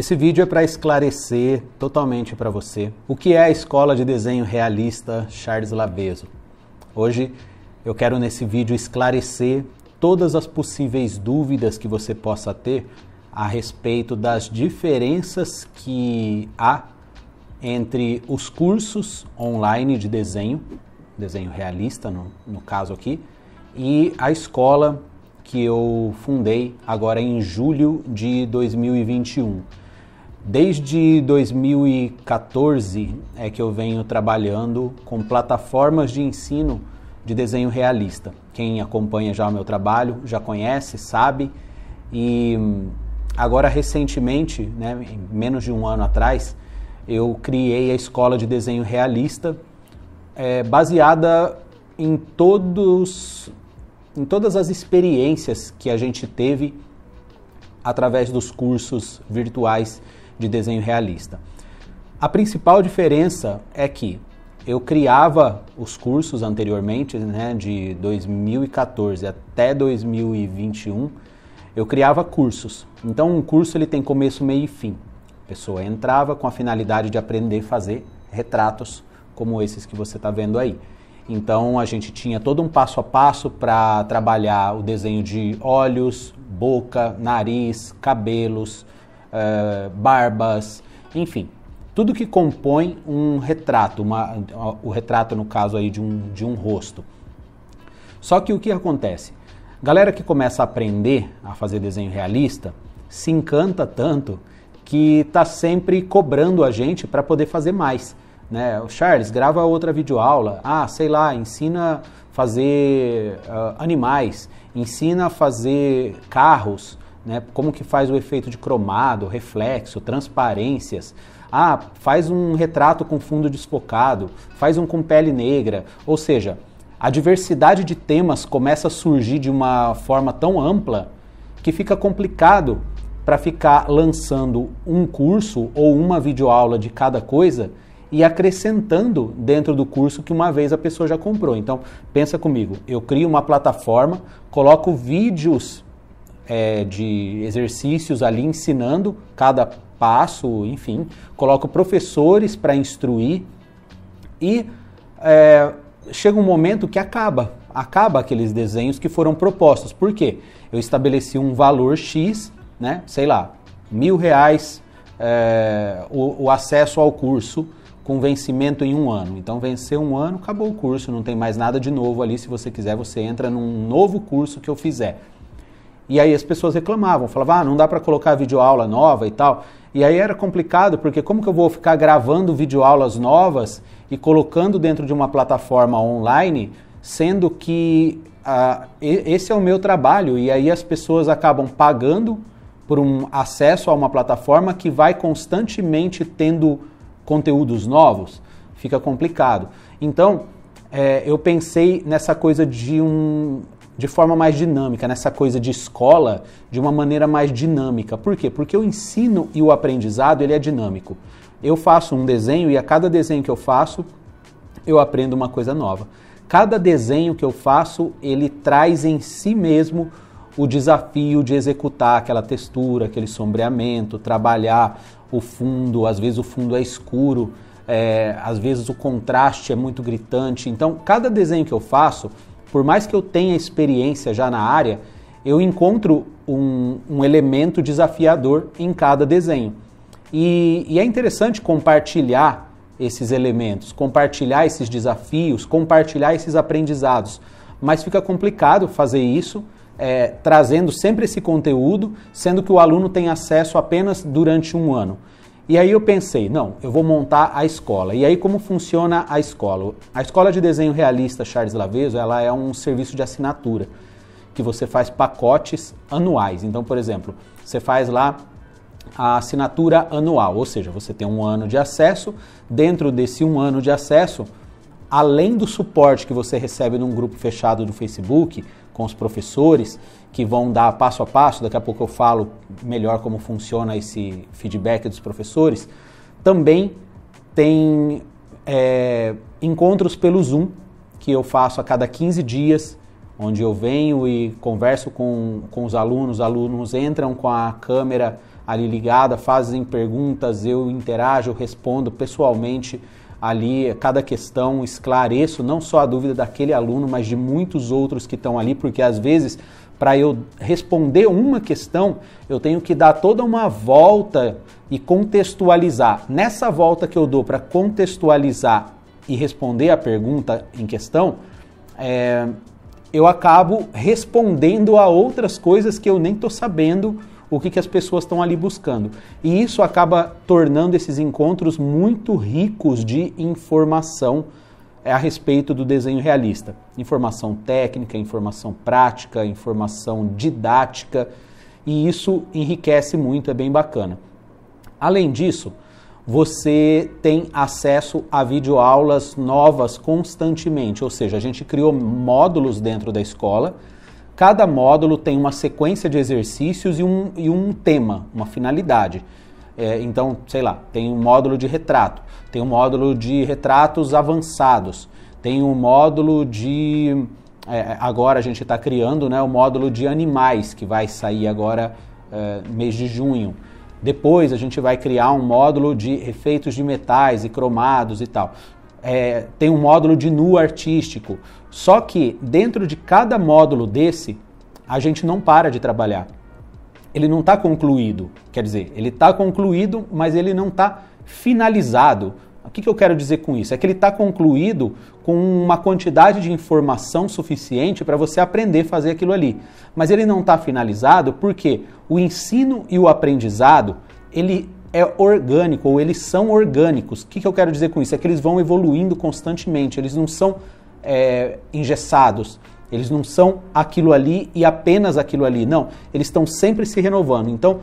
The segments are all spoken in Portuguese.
Esse vídeo é para esclarecer totalmente para você o que é a escola de desenho realista Charles Laveso. Hoje eu quero nesse vídeo esclarecer todas as possíveis dúvidas que você possa ter a respeito das diferenças que há entre os cursos online de desenho, desenho realista no, no caso aqui, e a escola que eu fundei agora em julho de 2021. Desde 2014 é que eu venho trabalhando com plataformas de ensino de desenho realista. Quem acompanha já o meu trabalho já conhece, sabe. E hum, agora recentemente, né, menos de um ano atrás, eu criei a escola de desenho realista, é, baseada em todos, em todas as experiências que a gente teve através dos cursos virtuais de desenho realista. A principal diferença é que eu criava os cursos anteriormente, né, de 2014 até 2021, eu criava cursos. Então um curso ele tem começo, meio e fim. A pessoa entrava com a finalidade de aprender a fazer retratos como esses que você está vendo aí. Então a gente tinha todo um passo a passo para trabalhar o desenho de olhos, boca, nariz, cabelos, uh, barbas, enfim, tudo que compõe um retrato, uma, o retrato no caso aí de um, de um rosto. Só que o que acontece? Galera que começa a aprender a fazer desenho realista se encanta tanto que está sempre cobrando a gente para poder fazer mais. Né? O Charles grava outra videoaula, ah, sei lá, ensina a fazer uh, animais, ensina a fazer carros, né? Como que faz o efeito de cromado, reflexo, transparências. Ah, faz um retrato com fundo desfocado, faz um com pele negra. Ou seja, a diversidade de temas começa a surgir de uma forma tão ampla que fica complicado para ficar lançando um curso ou uma videoaula de cada coisa e acrescentando dentro do curso que uma vez a pessoa já comprou. Então, pensa comigo, eu crio uma plataforma, coloco vídeos é, de exercícios ali ensinando cada passo, enfim, coloco professores para instruir e é, chega um momento que acaba, acaba aqueles desenhos que foram propostos. Por quê? Eu estabeleci um valor X, né? Sei lá, mil reais é, o, o, acesso ao curso com vencimento em um ano. Então, venceu um ano, acabou o curso, não tem mais nada de novo ali. Se você quiser, você entra num novo curso que eu fizer. E aí as pessoas reclamavam, falavam, ah, não dá para colocar videoaula nova e tal. E aí era complicado, porque como que eu vou ficar gravando videoaulas novas e colocando dentro de uma plataforma online, sendo que ah, esse é o meu trabalho, e aí as pessoas acabam pagando por um acesso a uma plataforma que vai constantemente tendo conteúdos novos, fica complicado. Então, é, eu pensei nessa coisa de um de forma mais dinâmica, nessa coisa de escola, de uma maneira mais dinâmica. Por quê? Porque o ensino e o aprendizado, ele é dinâmico. Eu faço um desenho e a cada desenho que eu faço, eu aprendo uma coisa nova. Cada desenho que eu faço, ele traz em si mesmo o desafio de executar aquela textura, aquele sombreamento, trabalhar o fundo, às vezes o fundo é escuro, é, às vezes o contraste é muito gritante. Então, cada desenho que eu faço, por mais que eu tenha experiência já na área, eu encontro um, um elemento desafiador em cada desenho. E, e é interessante compartilhar esses elementos, compartilhar esses desafios, compartilhar esses aprendizados. Mas fica complicado fazer isso é, trazendo sempre esse conteúdo, sendo que o aluno tem acesso apenas durante um ano. E aí eu pensei, não, eu vou montar a escola. E aí como funciona a escola? A escola de desenho realista Charles Laveso, ela é um serviço de assinatura que você faz pacotes anuais. Então, por exemplo, você faz lá a assinatura anual, ou seja, você tem um ano de acesso. Dentro desse um ano de acesso, além do suporte que você recebe num grupo fechado do Facebook, com os professores, que vão dar passo a passo, daqui a pouco eu falo melhor como funciona esse feedback dos professores, também tem é, encontros pelo Zoom, que eu faço a cada 15 dias, onde eu venho e converso com, com os alunos, os alunos entram com a câmera ali ligada, fazem perguntas, eu interajo, respondo pessoalmente ali cada questão, esclareço não só a dúvida daquele aluno, mas de muitos outros que estão ali, porque às vezes para eu responder uma questão, eu tenho que dar toda uma volta e contextualizar. Nessa volta que eu dou para contextualizar e responder a pergunta em questão, é, eu acabo respondendo a outras coisas que eu nem estou sabendo o que, que as pessoas estão ali buscando. E isso acaba tornando esses encontros muito ricos de informação é, a respeito do desenho realista. Informação técnica, informação prática, informação didática, e isso enriquece muito, é bem bacana. Além disso, você tem acesso a videoaulas novas constantemente, ou seja, a gente criou módulos dentro da escola Cada módulo tem uma sequência de exercícios e um, e um tema, uma finalidade. É, então, sei lá, tem um módulo de retrato, tem um módulo de retratos avançados, tem um módulo de. É, agora a gente está criando né, o módulo de animais, que vai sair agora é, mês de junho. Depois a gente vai criar um módulo de efeitos de metais e cromados e tal é, tem um módulo de nu artístico. Só que dentro de cada módulo desse, a gente não para de trabalhar. Ele não está concluído, quer dizer, ele está concluído, mas ele não está finalizado. O que, que eu quero dizer com isso? É que ele está concluído com uma quantidade de informação suficiente para você aprender a fazer aquilo ali. Mas ele não está finalizado porque o ensino e o aprendizado, ele é orgânico, ou eles são orgânicos. O que, que eu quero dizer com isso? É que eles vão evoluindo constantemente, eles não são é, engessados. Eles não são aquilo ali e apenas aquilo ali. Não, eles estão sempre se renovando. Então,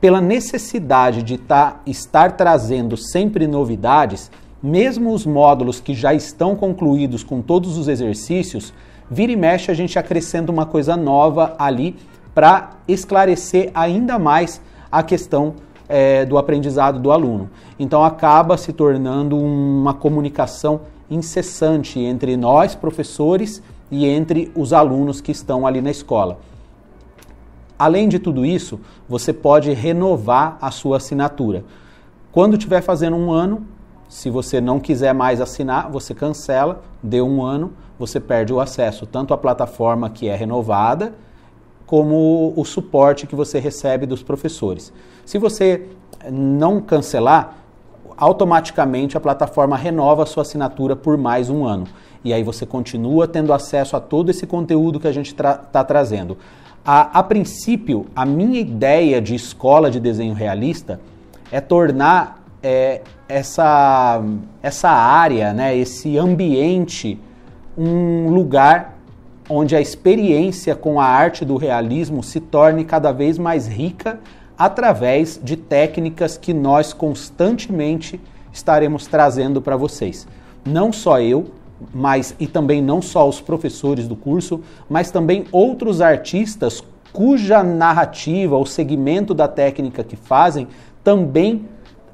pela necessidade de tá, estar trazendo sempre novidades, mesmo os módulos que já estão concluídos com todos os exercícios, vira e mexe a gente acrescenta uma coisa nova ali para esclarecer ainda mais a questão é, do aprendizado do aluno. Então acaba se tornando uma comunicação incessante entre nós, professores, e entre os alunos que estão ali na escola. Além de tudo isso, você pode renovar a sua assinatura. Quando estiver fazendo um ano, se você não quiser mais assinar, você cancela, deu um ano, você perde o acesso tanto à plataforma que é renovada, como o suporte que você recebe dos professores. Se você não cancelar, automaticamente a plataforma renova a sua assinatura por mais um ano. E aí você continua tendo acesso a todo esse conteúdo que a gente está tra tá trazendo. A, a princípio, a minha ideia de escola de desenho realista é tornar é, essa, essa área, né, esse ambiente, um lugar onde a experiência com a arte do realismo se torne cada vez mais rica através de técnicas que nós constantemente estaremos trazendo para vocês. Não só eu, mas e também não só os professores do curso, mas também outros artistas cuja narrativa, o segmento da técnica que fazem também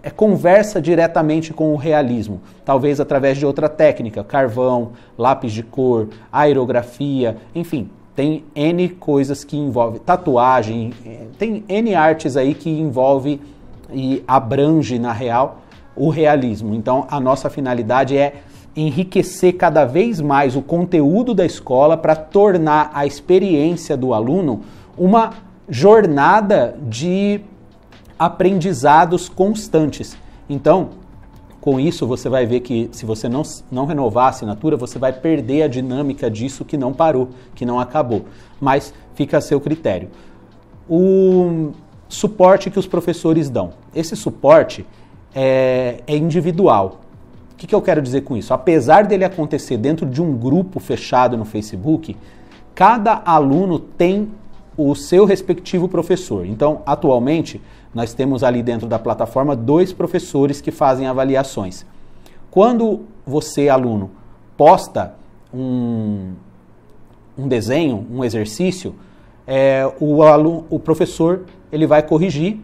é conversa diretamente com o realismo, talvez através de outra técnica, carvão, lápis de cor, aerografia, enfim, tem N coisas que envolve tatuagem, tem N artes aí que envolve e abrange na real o realismo. Então a nossa finalidade é enriquecer cada vez mais o conteúdo da escola para tornar a experiência do aluno uma jornada de aprendizados constantes. Então, com isso você vai ver que se você não, não renovar a assinatura, você vai perder a dinâmica disso que não parou, que não acabou. Mas fica a seu critério. O suporte que os professores dão. Esse suporte é, é individual. O que, que eu quero dizer com isso? Apesar dele acontecer dentro de um grupo fechado no Facebook, cada aluno tem o seu respectivo professor. Então, atualmente, nós temos ali dentro da plataforma dois professores que fazem avaliações. Quando você, aluno, posta um, um desenho, um exercício, é, o, aluno, o professor ele vai corrigir,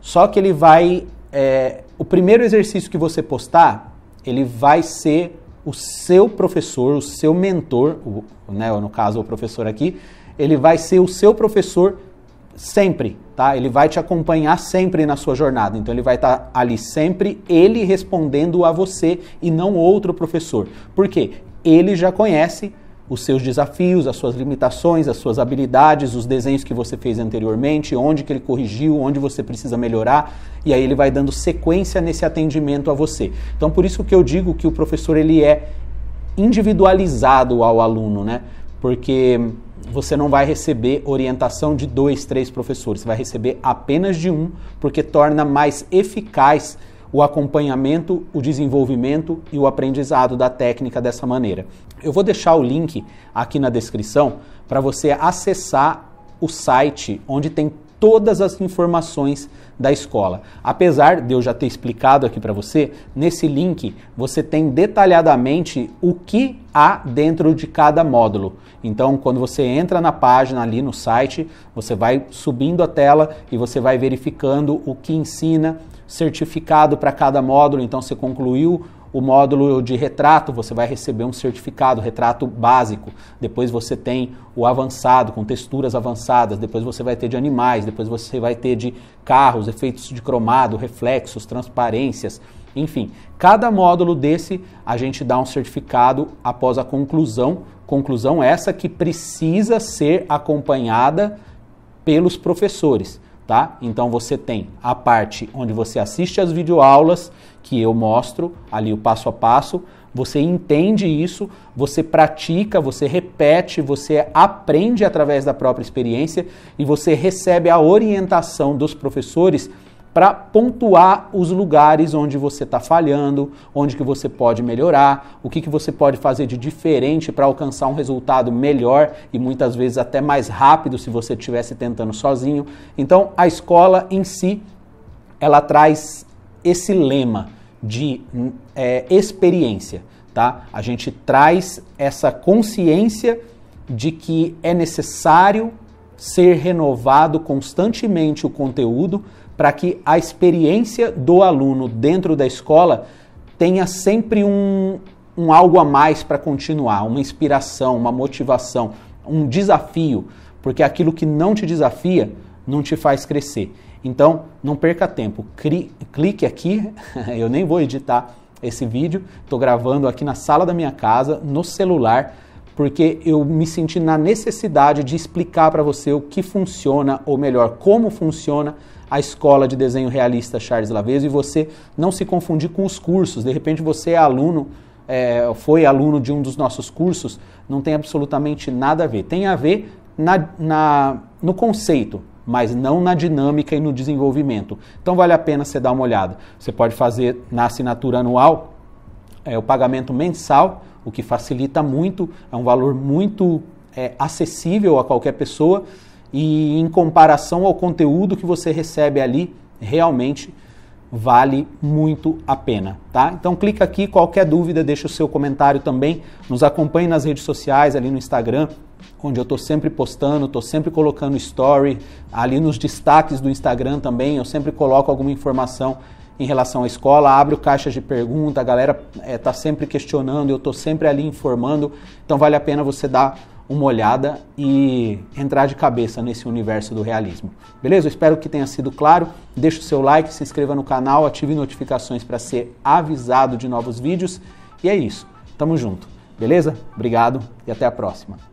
só que ele vai. É, o primeiro exercício que você postar, ele vai ser o seu professor, o seu mentor, o, né, no caso o professor aqui, ele vai ser o seu professor sempre tá? Ele vai te acompanhar sempre na sua jornada. Então ele vai estar tá ali sempre ele respondendo a você e não outro professor. Por quê? Ele já conhece os seus desafios, as suas limitações, as suas habilidades, os desenhos que você fez anteriormente, onde que ele corrigiu, onde você precisa melhorar, e aí ele vai dando sequência nesse atendimento a você. Então por isso que eu digo que o professor ele é individualizado ao aluno, né? Porque você não vai receber orientação de dois, três professores, você vai receber apenas de um, porque torna mais eficaz o acompanhamento, o desenvolvimento e o aprendizado da técnica dessa maneira. Eu vou deixar o link aqui na descrição para você acessar o site onde tem todas as informações da escola. Apesar de eu já ter explicado aqui para você, nesse link você tem detalhadamente o que há dentro de cada módulo. Então, quando você entra na página ali no site, você vai subindo a tela e você vai verificando o que ensina, certificado para cada módulo. Então, você concluiu o módulo de retrato, você vai receber um certificado, retrato básico. Depois você tem o avançado, com texturas avançadas. Depois você vai ter de animais, depois você vai ter de carros, efeitos de cromado, reflexos, transparências. Enfim, cada módulo desse a gente dá um certificado após a conclusão. Conclusão essa que precisa ser acompanhada pelos professores tá? Então você tem a parte onde você assiste as videoaulas que eu mostro ali o passo a passo, você entende isso, você pratica, você repete, você aprende através da própria experiência e você recebe a orientação dos professores para pontuar os lugares onde você está falhando, onde que você pode melhorar, o que, que você pode fazer de diferente para alcançar um resultado melhor e muitas vezes até mais rápido se você estivesse tentando sozinho. Então, a escola em si, ela traz esse lema de é, experiência, tá? A gente traz essa consciência de que é necessário ser renovado constantemente o conteúdo para que a experiência do aluno dentro da escola tenha sempre um, um algo a mais para continuar, uma inspiração, uma motivação, um desafio, porque aquilo que não te desafia não te faz crescer. Então, não perca tempo, Cri, clique aqui, eu nem vou editar esse vídeo, estou gravando aqui na sala da minha casa, no celular, porque eu me senti na necessidade de explicar para você o que funciona, ou melhor, como funciona a escola de desenho realista Charles Laveso e você não se confundir com os cursos. De repente você é aluno, é, foi aluno de um dos nossos cursos, não tem absolutamente nada a ver. Tem a ver na, na, no conceito, mas não na dinâmica e no desenvolvimento. Então vale a pena você dar uma olhada. Você pode fazer na assinatura anual é, o pagamento mensal, o que facilita muito, é um valor muito é, acessível a qualquer pessoa e em comparação ao conteúdo que você recebe ali, realmente vale muito a pena, tá? Então clica aqui, qualquer dúvida, deixa o seu comentário também, nos acompanhe nas redes sociais, ali no Instagram, onde eu estou sempre postando, estou sempre colocando story, ali nos destaques do Instagram também, eu sempre coloco alguma informação em relação à escola, abro caixas de pergunta, a galera está eh, sempre questionando, eu estou sempre ali informando, então vale a pena você dar uma olhada e entrar de cabeça nesse universo do realismo. Beleza? Eu espero que tenha sido claro. Deixe o seu like, se inscreva no canal, ative notificações para ser avisado de novos vídeos. E é isso. Tamo junto. Beleza? Obrigado e até a próxima.